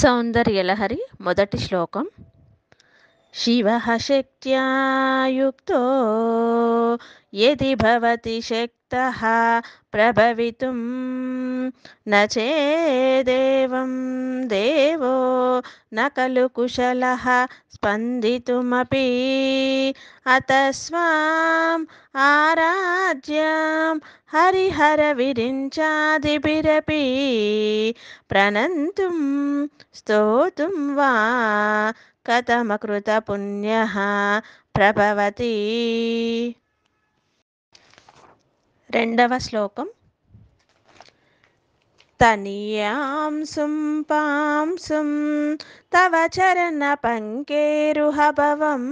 సౌందర్యలహరి మొదటి శ్లోకం శివ శక్త్యాయుక్తో ఎది భవతి శక్త ప్రభవితుం నచేదేవం దేవో నకలు కుశలः స్పందితుమపి అతస్వాం ఆరాజ్యాం హరిహర విరించాదిరీ ప్రణంతు స్తోతుం వా కథమకృతపుణ్య ప్రభవతి రెండవ శ్లోకం तनीयांसुं पांसुं तव चरणपङ्केरुहभवं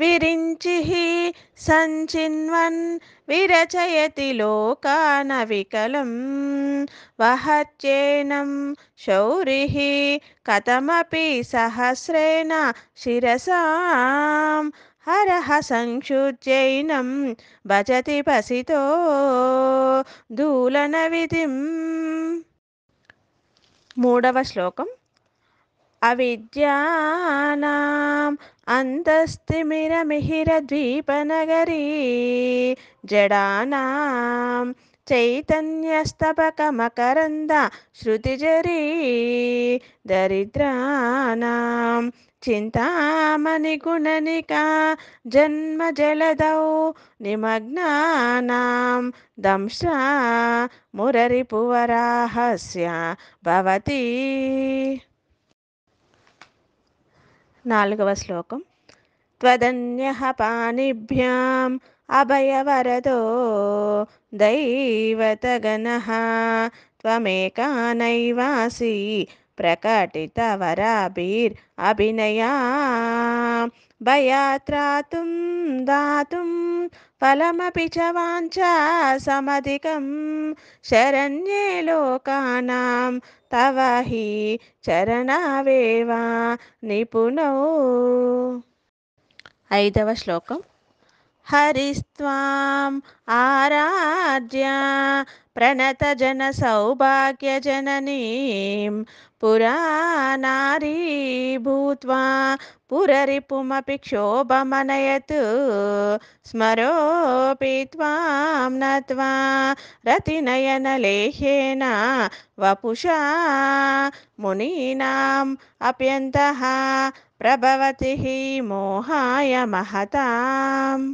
विरिञ्चिः सञ्चिन्वन् विरचयति लोकानविकलं वहच्येनं शौरिः कथमपि सहस्रेण शिरसां హరహ సంక్షుజ్జైనం భజతి పసితో దూలన విధిం మూడవ శ్లోకం అవిద్యానాం ద్వీపనగరీ జడానాం చైతన్యస్తపక చైతన్యస్తపకమకరంద శృతిజరీ దరిద్రాణం చింతామణి గుణనిక జన్మ జలదౌ నిమగ్నానాం దంశ మురరిపువరాహస్య భవతి నాలుగవ శ్లోకం త్వదన్య పాణిభ్యాం అభయవరదో దైవతగణः त्वमेकानैवासि प्रकटितवराभिरभिनया भयात्रातुं दातुं फलमपि च वाञ्छा समधिकं शरण्ये लोकानां तव हि चरणावेव निपुणौ ఐదవ శ్లోకం हरिस्त्वाम् आराध्या प्रणतजनसौभाग्यजननीं पुरा नारी भूत्वा पुररिपुमपि क्षोभमनयत् स्मरोऽपि त्वां नत्वा रतिनयनलेह्येन वपुषा मुनीनाम् अप्यन्तः प्रभवति हि मोहाय महताम्